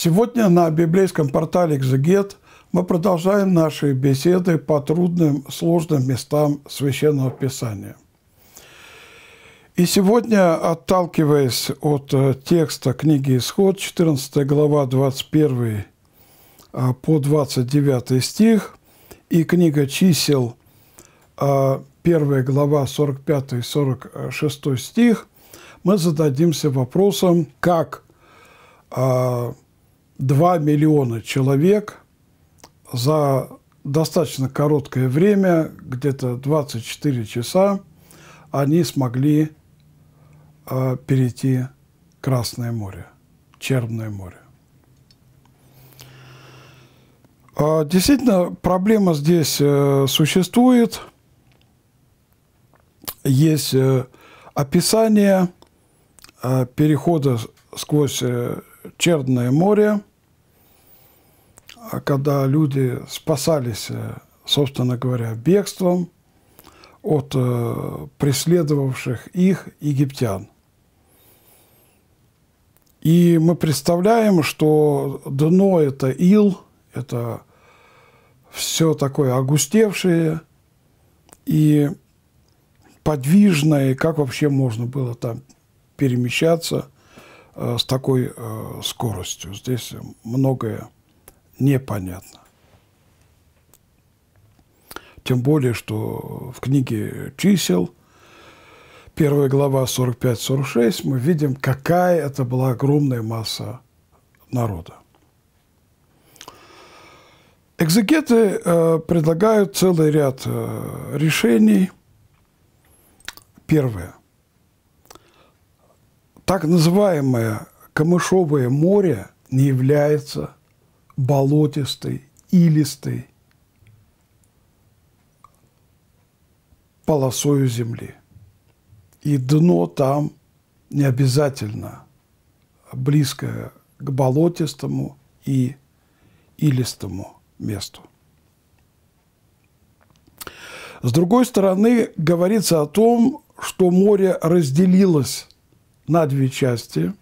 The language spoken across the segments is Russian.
Сегодня на библейском портале «Экзегет» мы продолжаем наши беседы по трудным, сложным местам Священного Писания. И сегодня, отталкиваясь от э, текста книги «Исход», 14 глава, 21 а, по 29 стих, и книга «Чисел», 1 а, глава, 45-46 стих, мы зададимся вопросом, как а, 2 миллиона человек за достаточно короткое время, где-то 24 часа, они смогли э, перейти Красное море, Черное море. Э, действительно, проблема здесь э, существует. Есть э, описание э, перехода сквозь э, Черное море, а когда люди спасались, э, собственно говоря, бегством от э, преследовавших их египтян. И мы представляем, что дно – это ил, это все такое огустевшее и подвижное, как вообще можно было там перемещаться – Э, с такой э, скоростью. Здесь многое непонятно. Тем более, что в книге «Чисел» первая глава 45-46 мы видим, какая это была огромная масса народа. Экзегеты э, предлагают целый ряд э, решений. Первое. Так называемое Камышовое море не является болотистой, илистой полосою земли. И дно там не обязательно близкое к болотистому и илистому месту. С другой стороны, говорится о том, что море разделилось на две части,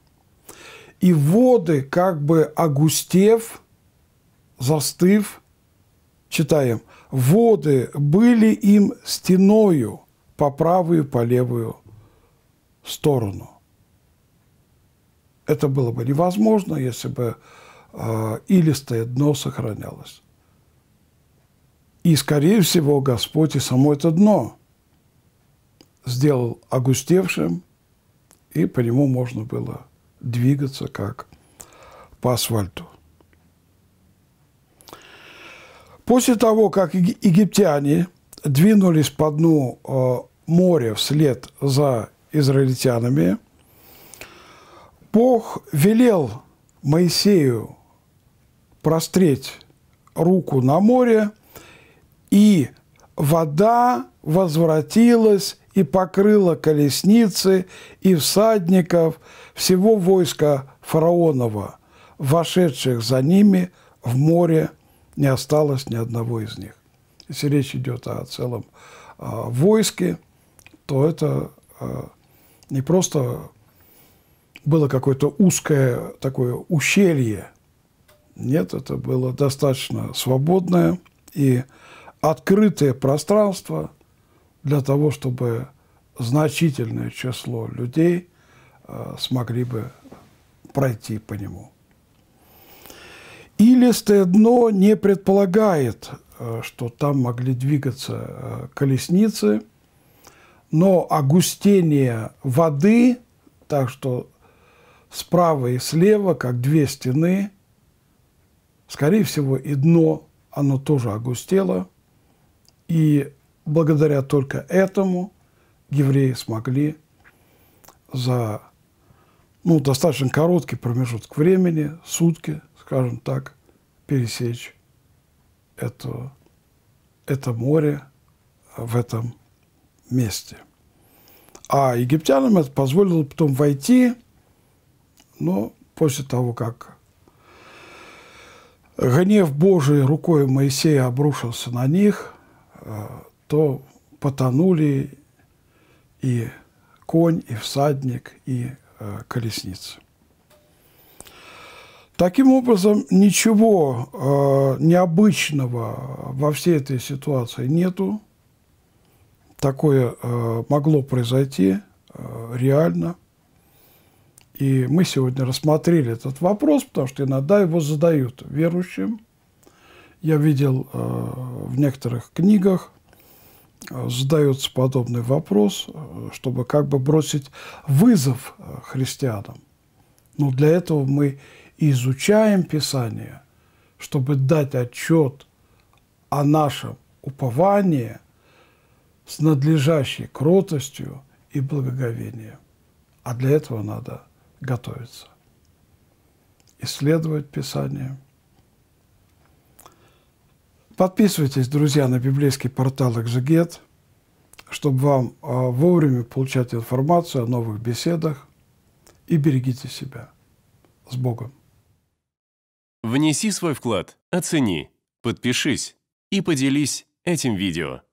и воды, как бы огустев, застыв, читаем, воды были им стеною по правую и по левую сторону. Это было бы невозможно, если бы э, илистое дно сохранялось. И, скорее всего, Господь и само это дно сделал огустевшим, и по нему можно было двигаться как по асфальту. После того, как египтяне двинулись по дну э, моря вслед за израильтянами, Бог велел Моисею простреть руку на море, и вода возвратилась и покрыла колесницы и всадников всего войска фараонова, вошедших за ними в море, не осталось ни одного из них. Если речь идет о целом э, войске, то это э, не просто было какое-то узкое такое ущелье. Нет, это было достаточно свободное и открытое пространство – для того, чтобы значительное число людей э, смогли бы пройти по нему. Илистое дно не предполагает, э, что там могли двигаться э, колесницы, но огустение воды, так что справа и слева, как две стены, скорее всего, и дно, оно тоже огустело, и благодаря только этому евреи смогли за ну, достаточно короткий промежуток времени, сутки, скажем так, пересечь это, это море в этом месте. А египтянам это позволило потом войти, но после того, как гнев Божий рукой Моисея обрушился на них, э, то потонули и конь, и всадник, и э, колесница. Таким образом, ничего э, необычного во всей этой ситуации нету. Такое э, могло произойти э, реально. И мы сегодня рассмотрели этот вопрос, потому что иногда его задают верующим. Я видел э, в некоторых книгах задается подобный вопрос, э, чтобы как бы бросить вызов э, христианам. Но для этого мы изучаем Писание, чтобы дать отчет о нашем уповании с надлежащей кротостью и благоговением. А для этого надо готовиться, исследовать Писание – Подписывайтесь, друзья, на библейский портал «Экзегет», чтобы вам а, вовремя получать информацию о новых беседах. И берегите себя. С Богом! Внеси свой вклад, оцени, подпишись и поделись этим видео.